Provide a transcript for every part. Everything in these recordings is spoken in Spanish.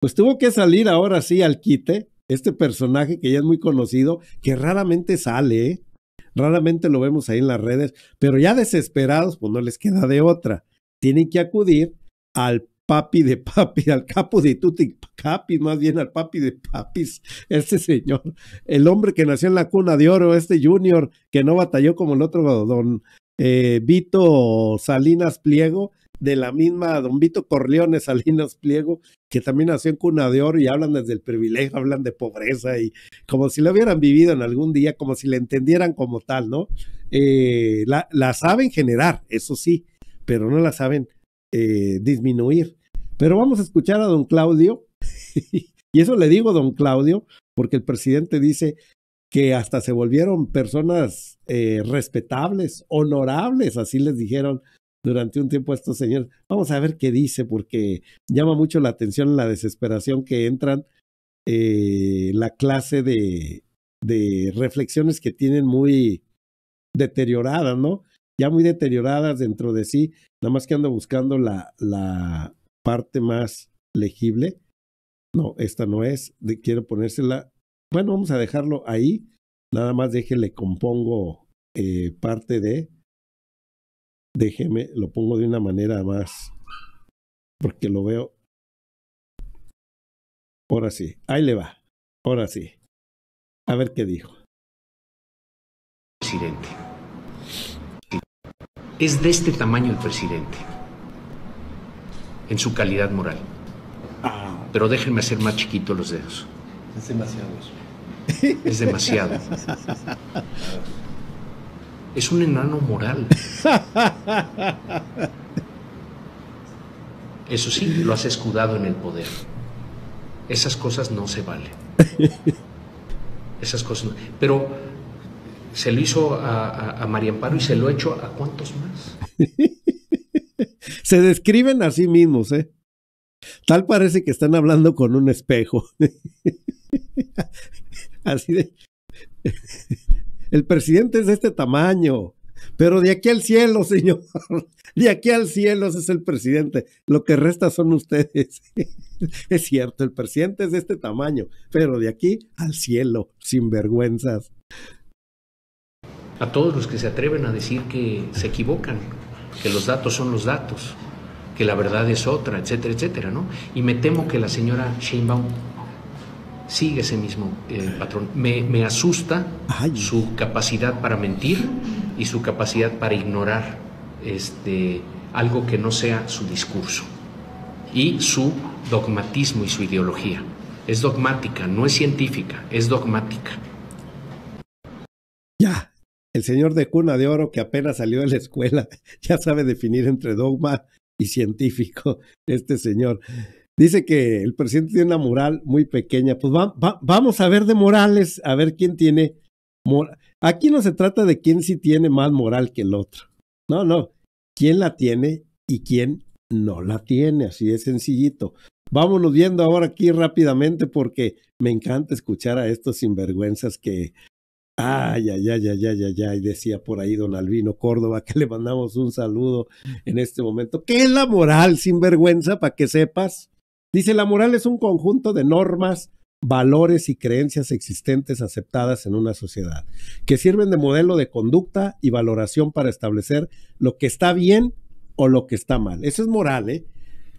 Pues tuvo que salir ahora sí al quite este personaje que ya es muy conocido, que raramente sale, ¿eh? raramente lo vemos ahí en las redes, pero ya desesperados, pues no les queda de otra. Tienen que acudir al papi de papi, al capo de tutti capi, más bien al papi de papis, este señor, el hombre que nació en la cuna de oro, este junior, que no batalló como el otro don eh, Vito Salinas Pliego, de la misma Don Vito Corleone, Salinas Pliego, que también nació en Cuna de Oro y hablan desde el privilegio, hablan de pobreza y como si lo hubieran vivido en algún día, como si la entendieran como tal, ¿no? Eh, la, la, saben generar, eso sí, pero no la saben eh, disminuir. Pero vamos a escuchar a don Claudio, y eso le digo a don Claudio, porque el presidente dice que hasta se volvieron personas eh, respetables, honorables, así les dijeron durante un tiempo estos señores. Vamos a ver qué dice, porque llama mucho la atención la desesperación que entran eh, la clase de, reflexiones que tienen muy deterioradas, ¿no? Ya muy deterioradas dentro de sí, nada más que ando buscando la, parte más legible. No, esta no es, quiero ponérsela. Bueno, vamos a dejarlo ahí, nada más déjele, compongo eh, parte de déjeme, lo pongo de una manera más, porque lo veo. Ahora sí, ahí le va, ahora sí. A ver qué dijo. Presidente. Es de este tamaño el presidente, en su calidad moral. Ah. Pero déjenme hacer más chiquitos los dedos. Es demasiado. Es demasiado. Es un enano moral. Eso sí, lo has escudado en el poder. Esas cosas no se valen. Esas cosas no. Pero se lo hizo a, María Amparo y se lo ha hecho a cuántos más. se describen a sí mismos, ¿eh? Tal parece que están hablando con un espejo. Así de. El presidente es de este tamaño, pero de aquí al cielo, señor. De aquí al cielo ese es el presidente. Lo que resta son ustedes. Es cierto, el presidente es de este tamaño, pero de aquí al cielo, sin vergüenzas. A todos los que se atreven a decir que se equivocan, que los datos son los datos, que la verdad es otra, etcétera, etcétera, ¿no? Y me temo que la señora Sheinbaum sigue ese mismo eh, patrón. Me, asusta su capacidad para mentir y su capacidad para ignorar este, algo que no sea su discurso y su dogmatismo y su ideología. Es dogmática, no es científica, es dogmática. Ya, el señor de cuna de oro que apenas salió de la escuela ya sabe definir entre dogma y científico, este señor. Dice que el presidente tiene una moral muy pequeña. Pues vamos a ver de morales, a ver quién tiene moral. Aquí no se trata de quién sí tiene más moral que el otro. No, no. ¿Quién la tiene y quién no la tiene? Así de sencillito. Vámonos viendo ahora aquí rápidamente porque me encanta escuchar a estos sinvergüenzas que... Ay, ay, ay, ay, ay, ay, ay, decía por ahí don Albino Córdoba que le mandamos un saludo en este momento. ¿Qué es la moral, sinvergüenza, para que sepas? Dice, la moral es un conjunto de normas, valores y creencias existentes aceptadas en una sociedad, que sirven de modelo de conducta y valoración para establecer lo que está bien o lo que está mal. Eso es moral, ¿eh?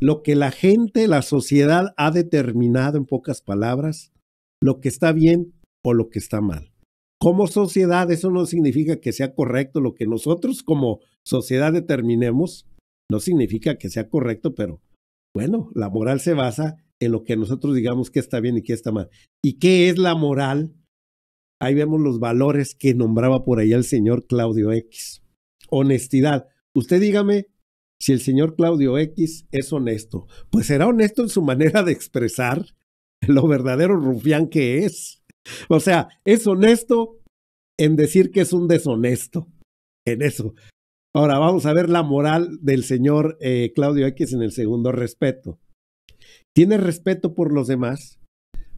Lo que la gente, la sociedad ha determinado en pocas palabras, lo que está bien o lo que está mal. Como sociedad, eso no significa que sea correcto. Lo que nosotros como sociedad determinemos, no significa que sea correcto, pero bueno, la moral se basa en lo que nosotros digamos que está bien y que está mal. ¿Y qué es la moral? Ahí vemos los valores que nombraba por ahí el señor Claudio X. Honestidad. Usted dígame si el señor Claudio X es honesto. Pues será honesto en su manera de expresar lo verdadero rufián que es. O sea, es honesto en decir que es un deshonesto. En eso. Ahora vamos a ver la moral del señor eh, Claudio X en el segundo respeto. ¿Tiene respeto por los demás?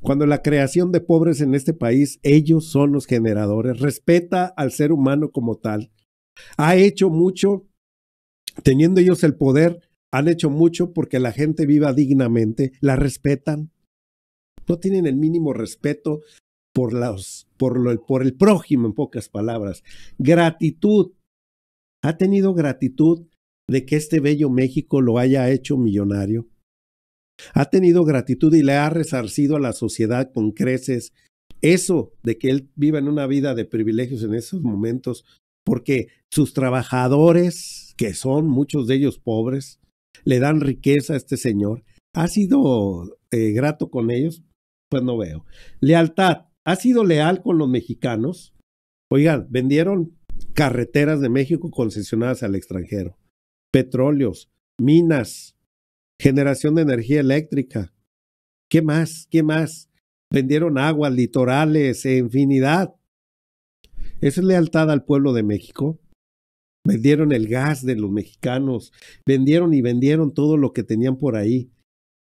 Cuando la creación de pobres en este país, ellos son los generadores. Respeta al ser humano como tal. Ha hecho mucho, teniendo ellos el poder, han hecho mucho porque la gente viva dignamente, la respetan. No tienen el mínimo respeto por, los, por, lo, por el prójimo, en pocas palabras. Gratitud ¿Ha tenido gratitud de que este bello México lo haya hecho millonario? ¿Ha tenido gratitud y le ha resarcido a la sociedad con creces eso de que él viva en una vida de privilegios en esos momentos? Porque sus trabajadores, que son muchos de ellos pobres, le dan riqueza a este señor. ¿Ha sido eh, grato con ellos? Pues no veo. Lealtad. ¿Ha sido leal con los mexicanos? Oigan, vendieron carreteras de México concesionadas al extranjero, petróleos, minas, generación de energía eléctrica. ¿Qué más? ¿Qué más? Vendieron agua litorales, e infinidad. ¿Eso es lealtad al pueblo de México? Vendieron el gas de los mexicanos, vendieron y vendieron todo lo que tenían por ahí.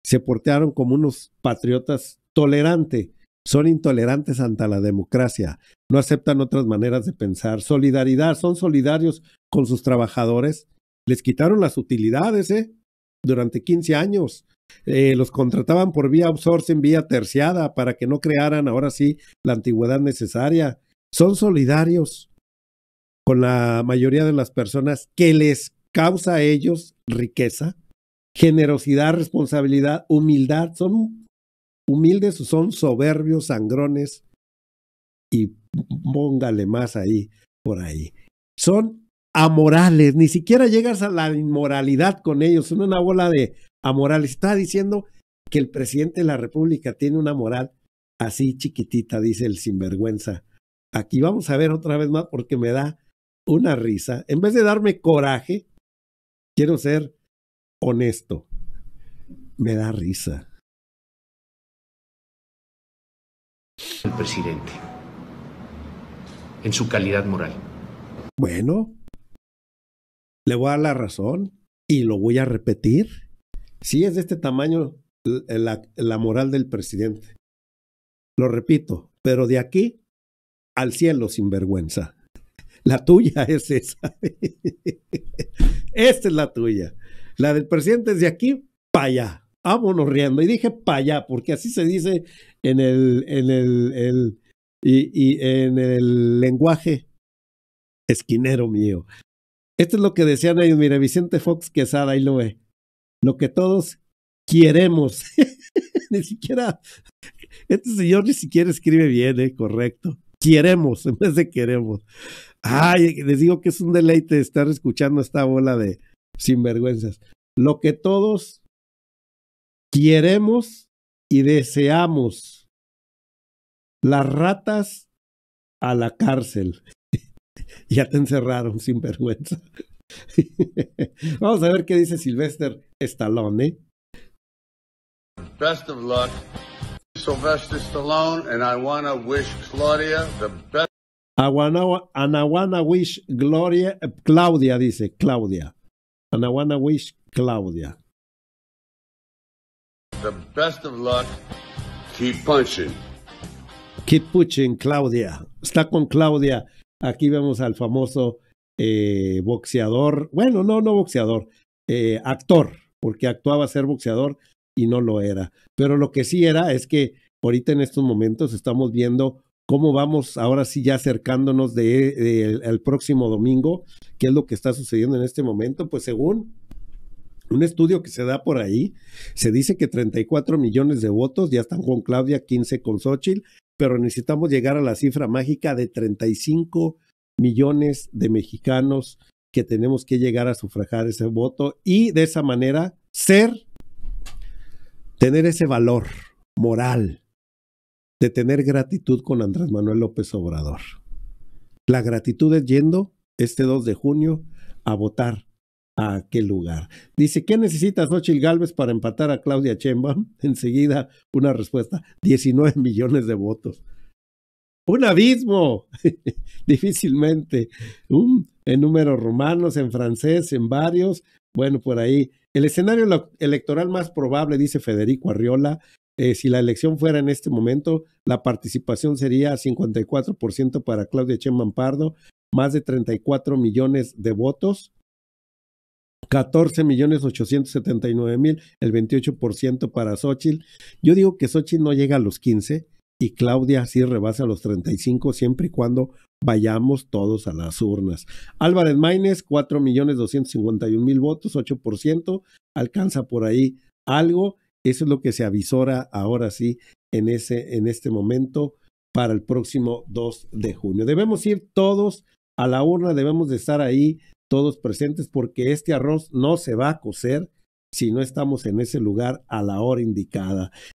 Se portearon como unos patriotas tolerantes. Son intolerantes ante la democracia, no aceptan otras maneras de pensar. Solidaridad, son solidarios con sus trabajadores. Les quitaron las utilidades, ¿eh? Durante 15 años. Eh, los contrataban por vía outsourcing, vía terciada, para que no crearan ahora sí la antigüedad necesaria. Son solidarios con la mayoría de las personas que les causa a ellos riqueza, generosidad, responsabilidad, humildad. Son humildes son soberbios, sangrones y póngale más ahí, por ahí. Son amorales, ni siquiera llegas a la inmoralidad con ellos, son una bola de amorales. Está diciendo que el presidente de la República tiene una moral así chiquitita, dice el sinvergüenza. Aquí vamos a ver otra vez más porque me da una risa. En vez de darme coraje, quiero ser honesto. Me da risa. presidente en su calidad moral. Bueno, le voy a dar la razón y lo voy a repetir. Si es de este tamaño la, la moral del presidente. Lo repito, pero de aquí al cielo sin vergüenza. La tuya es esa. Esta es la tuya. La del presidente es de aquí para allá riendo. Y dije para allá, porque así se dice en el, en el, y, en el lenguaje esquinero mío. Esto es lo que decían ellos, mira, Vicente Fox Quesada, ahí lo ve. Lo que todos queremos. ni siquiera, este señor ni siquiera escribe bien, ¿eh? correcto. Queremos, en vez de queremos. Ay, les digo que es un deleite estar escuchando esta bola de sinvergüenzas. Lo que todos queremos y deseamos las ratas a la cárcel. ya te encerraron sin vergüenza. Vamos a ver qué dice Sylvester Stallone. Best of luck, Sylvester Stallone, and I wanna wish Claudia the best. I wanna, wish Gloria, Claudia dice, Claudia. And I wanna wish Claudia the best of luck. Keep punching. Keep punching, Claudia. Está con Claudia. Aquí vemos al famoso eh, boxeador. Bueno, no, no boxeador. Eh, actor, porque actuaba ser boxeador y no lo era. Pero lo que sí era es que ahorita en estos momentos estamos viendo cómo vamos ahora sí ya acercándonos de, próximo domingo, qué es lo que está sucediendo en este momento, pues según un estudio que se da por ahí, se dice que 34 millones de votos ya están con Claudia, 15 con Xochitl, pero necesitamos llegar a la cifra mágica de 35 millones de mexicanos que tenemos que llegar a sufragar ese voto y de esa manera ser, tener ese valor moral de tener gratitud con Andrés Manuel López Obrador. La gratitud es yendo este 2 de junio a votar a qué lugar. Dice, ¿qué necesitas Ochil Gálvez para empatar a Claudia Chemba? Enseguida una respuesta, 19 millones de votos. Un abismo, difícilmente, en números romanos, en francés, en varios. Bueno, por ahí. El escenario electoral más probable, dice Federico Arriola, eh, si la elección fuera en este momento, la participación sería 54% para Claudia Chemba Pardo, más de 34 millones de votos, 14 millones 879 mil, el 28% para Xochitl. Yo digo que Xochitl no llega a los 15 y Claudia sí rebasa los 35 siempre y cuando vayamos todos a las urnas. Álvarez Maínez, 4 millones 251 mil votos, 8%, alcanza por ahí algo. Eso es lo que se avisora ahora sí en, ese, en este momento para el próximo 2 de junio. Debemos ir todos a la urna, debemos de estar ahí todos presentes porque este arroz no se va a cocer si no estamos en ese lugar a la hora indicada.